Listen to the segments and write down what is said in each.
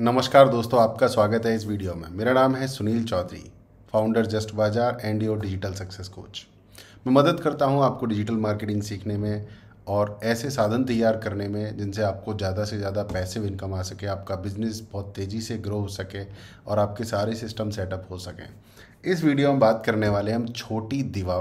नमस्कार दोस्तों आपका स्वागत है इस वीडियो में मेरा नाम है Sunil Chaudhary founder just Bazaar and your digital success coach मैं मदद करता हूं आपको डिजिटल मार्केटिंग सीखने में और ऐसे साधन तैयार करने में जिनसे आपको ज़्यादा से ज़्यादा पैसे इनकम आ सके आपका बिजनेस बहुत तेज़ी से ग्रो हो सके और आपके सारे सिस्टम सेटअप हो सकें इस वीडियो में बात करने वाले हम छोटी दीवा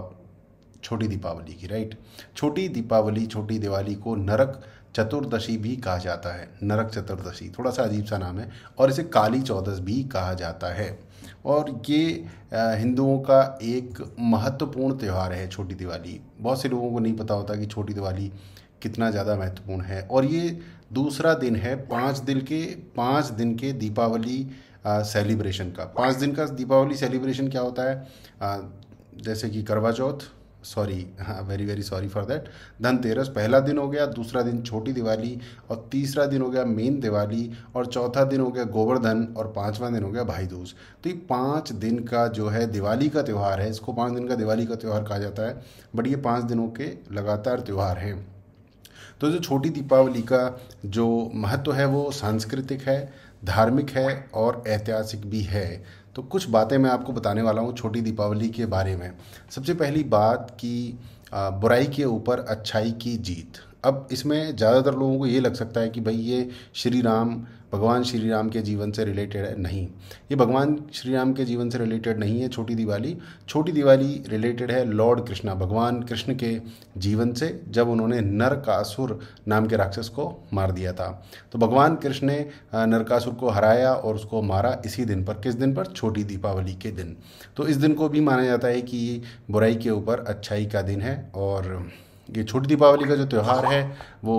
छोटी दीपावली की राइट छोटी दीपावली छोटी दिवाली को नरक चतुर्दशी भी कहा जाता है नरक चतुर्दशी थोड़ा सा अजीब सा नाम है और इसे काली चौदस भी कहा जाता है और ये हिंदुओं का एक महत्वपूर्ण त्यौहार है छोटी दिवाली बहुत से लोगों को नहीं पता होता कि छोटी दिवाली कितना ज़्यादा महत्वपूर्ण है और ये दूसरा दिन है पाँच दिन के पाँच दिन के दीपावली सेलिब्रेशन का पाँच दिन का दीपावली सेलिब्रेशन क्या होता है आ, जैसे कि करवा चौथ सॉरी हाँ very very sorry for that Dhanteras पहला दिन हो गया दूसरा दिन छोटी दिवाली और तीसरा दिन हो गया मेन दिवाली और चौथा दिन हो गया गोवर्धन और पांचवा दिन हो गया भाई दूज तो ये पाँच दिन का जो है दिवाली का त्यौहार है इसको पाँच दिन का दिवाली का त्यौहार कहा जाता है बट ये पाँच दिनों के लगातार त्यौहार हैं तो जो छोटी दीपावली का जो महत्व है वो सांस्कृतिक है धार्मिक है और ऐतिहासिक भी है तो कुछ बातें मैं आपको बताने वाला हूँ छोटी दीपावली के बारे में सबसे पहली बात कि बुराई के ऊपर अच्छाई की जीत अब इसमें ज़्यादातर लोगों को ये लग सकता है कि भाई ये श्री राम भगवान श्री राम के जीवन से रिलेटेड है नहीं ये भगवान श्री राम के जीवन से रिलेटेड नहीं है छोटी दिवाली छोटी दिवाली रिलेटेड है लॉर्ड कृष्णा भगवान कृष्ण के जीवन से जब उन्होंने नरकासुर नाम के राक्षस को मार दिया था तो भगवान कृष्ण ने नरकासुर को हराया और उसको मारा इसी दिन पर किस दिन पर छोटी दीपावली के दिन तो इस दिन को भी माना जाता है कि बुराई के ऊपर अच्छाई का दिन है और ये छोटी दीपावली का जो त्यौहार है वो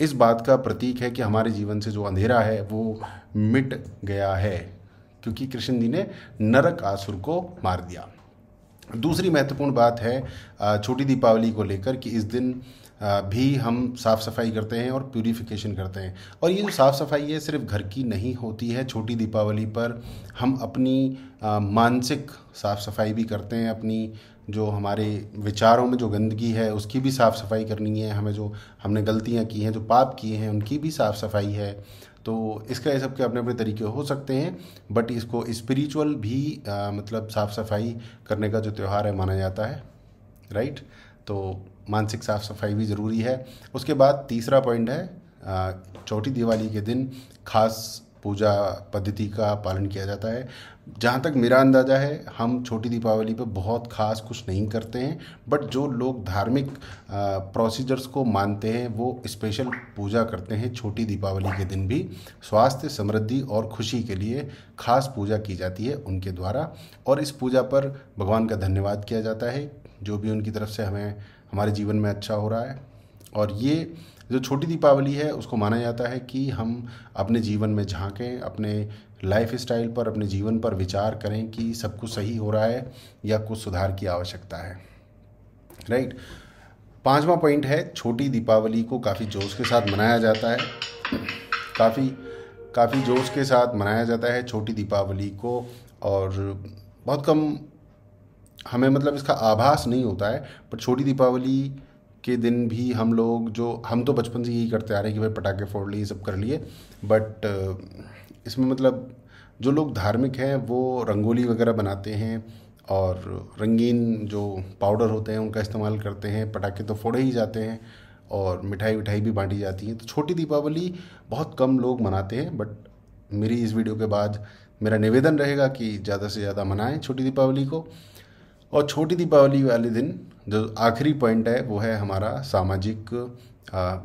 इस बात का प्रतीक है कि हमारे जीवन से जो अंधेरा है वो मिट गया है क्योंकि कृष्ण जी ने नरक आसुर को मार दिया दूसरी महत्वपूर्ण बात है छोटी दीपावली को लेकर कि इस दिन भी हम साफ़ सफाई करते हैं और प्यूरिफिकेशन करते हैं और ये जो साफ़ सफाई है सिर्फ घर की नहीं होती है छोटी दीपावली पर हम अपनी मानसिक साफ़ सफाई भी करते हैं अपनी जो हमारे विचारों में जो गंदगी है उसकी भी साफ़ सफाई करनी है हमें जो हमने गलतियाँ की हैं जो पाप किए हैं उनकी भी साफ़ सफाई है तो इसका ये सब के अपने अपने तरीके हो सकते हैं बट इसको स्पिरिचुअल भी आ, मतलब साफ़ सफाई करने का जो त्यौहार है माना जाता है राइट तो मानसिक साफ सफाई भी ज़रूरी है उसके बाद तीसरा पॉइंट है छोटी दिवाली के दिन खास पूजा पद्धति का पालन किया जाता है जहाँ तक मेरा अंदाज़ा है हम छोटी दीपावली पर बहुत खास कुछ नहीं करते हैं बट जो लोग धार्मिक प्रोसीजर्स को मानते हैं वो स्पेशल पूजा करते हैं छोटी दीपावली के दिन भी स्वास्थ्य समृद्धि और खुशी के लिए खास पूजा की जाती है उनके द्वारा और इस पूजा पर भगवान का धन्यवाद किया जाता है जो भी उनकी तरफ से हमें हमारे जीवन में अच्छा हो रहा है और ये जो छोटी दीपावली है उसको माना जाता है कि हम अपने जीवन में झांकें अपने लाइफ स्टाइल पर अपने जीवन पर विचार करें कि सब कुछ सही हो रहा है या कुछ सुधार की आवश्यकता है राइट पांचवा पॉइंट है छोटी दीपावली को काफ़ी जोश के साथ मनाया जाता है काफ़ी काफ़ी जोश के साथ मनाया जाता है छोटी दीपावली को और बहुत कम हमें मतलब इसका आभास नहीं होता है पर छोटी दीपावली के दिन भी हम लोग जो हम तो बचपन से यही करते आ रहे हैं कि भाई पटाखे फोड़ लिए सब कर लिए बट इसमें मतलब जो लोग धार्मिक हैं वो रंगोली वगैरह बनाते हैं और रंगीन जो पाउडर होते हैं उनका इस्तेमाल करते हैं पटाखे तो फोड़े ही जाते हैं और मिठाई विठाई भी बांटी जाती है तो छोटी दीपावली बहुत कम लोग मनाते हैं बट मेरी इस वीडियो के बाद मेरा निवेदन रहेगा कि ज़्यादा से ज़्यादा मनाएं छोटी दीपावली को और छोटी दीपावली वाले दिन जो आखिरी पॉइंट है वो है हमारा सामाजिक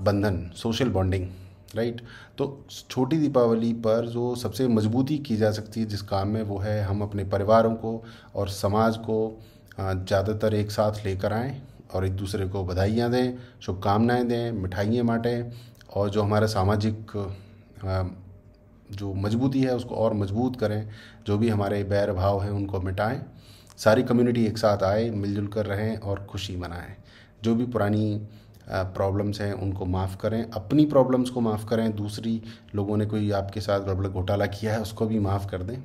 बंधन सोशल बॉन्डिंग राइट तो छोटी दीपावली पर जो सबसे मजबूती की जा सकती है जिस काम में वो है हम अपने परिवारों को और समाज को ज़्यादातर एक साथ लेकर आएँ और एक दूसरे को बधाइयाँ दें शुभकामनाएँ दें मिठाइयाँ बाँटें और जो हमारा सामाजिक जो मजबूती है उसको और मजबूत करें जो भी हमारे बैर भाव हैं उनको मिटाएं सारी कम्युनिटी एक साथ आए मिलजुल कर रहें और खुशी मनाएं जो भी पुरानी प्रॉब्लम्स हैं उनको माफ़ करें अपनी प्रॉब्लम्स को माफ़ करें दूसरी लोगों ने कोई आपके साथ गड़बड़ घोटाला किया है उसको भी माफ़ कर दें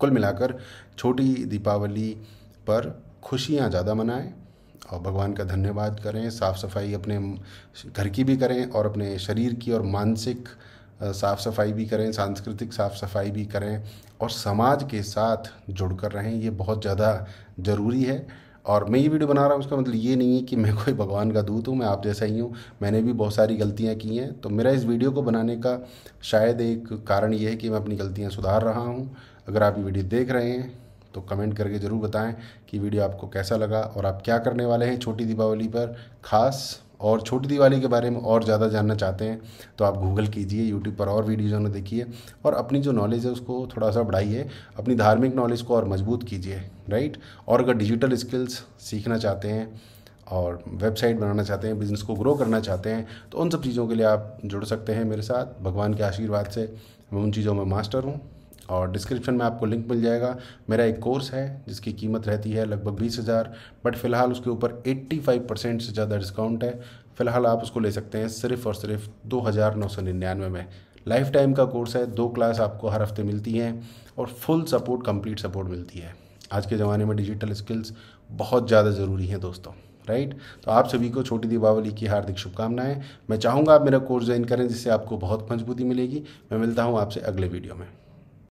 कुल मिलाकर छोटी दीपावली पर खुशियाँ ज़्यादा मनाएं और भगवान का धन्यवाद करें साफ़ सफाई अपने घर की भी करें और अपने शरीर की और मानसिक साफ़ सफाई भी करें सांस्कृतिक साफ़ सफाई भी करें और समाज के साथ जुड़ कर रहें ये बहुत ज़्यादा ज़रूरी है और मैं ये वीडियो बना रहा हूँ उसका मतलब ये नहीं है कि मैं कोई भगवान का दूत हूँ मैं आप जैसा ही हूँ मैंने भी बहुत सारी गलतियाँ की हैं तो मेरा इस वीडियो को बनाने का शायद एक कारण ये है कि मैं अपनी गलतियाँ सुधार रहा हूँ अगर आप ये वीडियो देख रहे हैं तो कमेंट करके ज़रूर बताएं कि वीडियो आपको कैसा लगा और आप क्या करने वाले हैं छोटी दीपावली पर खास और छोटी दिवाली के बारे में और ज़्यादा जानना चाहते हैं तो आप गूगल कीजिए यूट्यूब पर और वीडियोज़ उन्हें देखिए और अपनी जो नॉलेज है उसको थोड़ा सा बढ़ाइए अपनी धार्मिक नॉलेज को और मजबूत कीजिए राइट और अगर डिजिटल स्किल्स सीखना चाहते हैं और वेबसाइट बनाना चाहते हैं बिज़नेस को ग्रो करना चाहते हैं तो उन सब चीज़ों के लिए आप जुड़ सकते हैं मेरे साथ भगवान के आशीर्वाद से मैं उन चीज़ों में मास्टर हूँ और डिस्क्रिप्शन में आपको लिंक मिल जाएगा मेरा एक कोर्स है जिसकी कीमत रहती है लगभग बीस हज़ार बट फ़िलहाल उसके ऊपर एट्टी फाइव परसेंट से ज़्यादा डिस्काउंट है फ़िलहाल आप उसको ले सकते हैं सिर्फ़ और सिर्फ दो हज़ार नौ सौ निन्यानवे में लाइफ टाइम का कोर्स है दो क्लास आपको हर हफ्ते मिलती हैं और फुल सपोर्ट कंप्लीट सपोर्ट मिलती है आज के ज़माने में डिजिटल स्किल्स बहुत ज़्यादा ज़रूरी हैं दोस्तों राइट तो आप सभी को छोटी दीपावली की हार्दिक शुभकामनाएं मैं चाहूँगा आप मेरा कोर्स ज्वाइन करें जिससे आपको बहुत मजबूती मिलेगी मैं मिलता हूँ आपसे अगले वीडियो में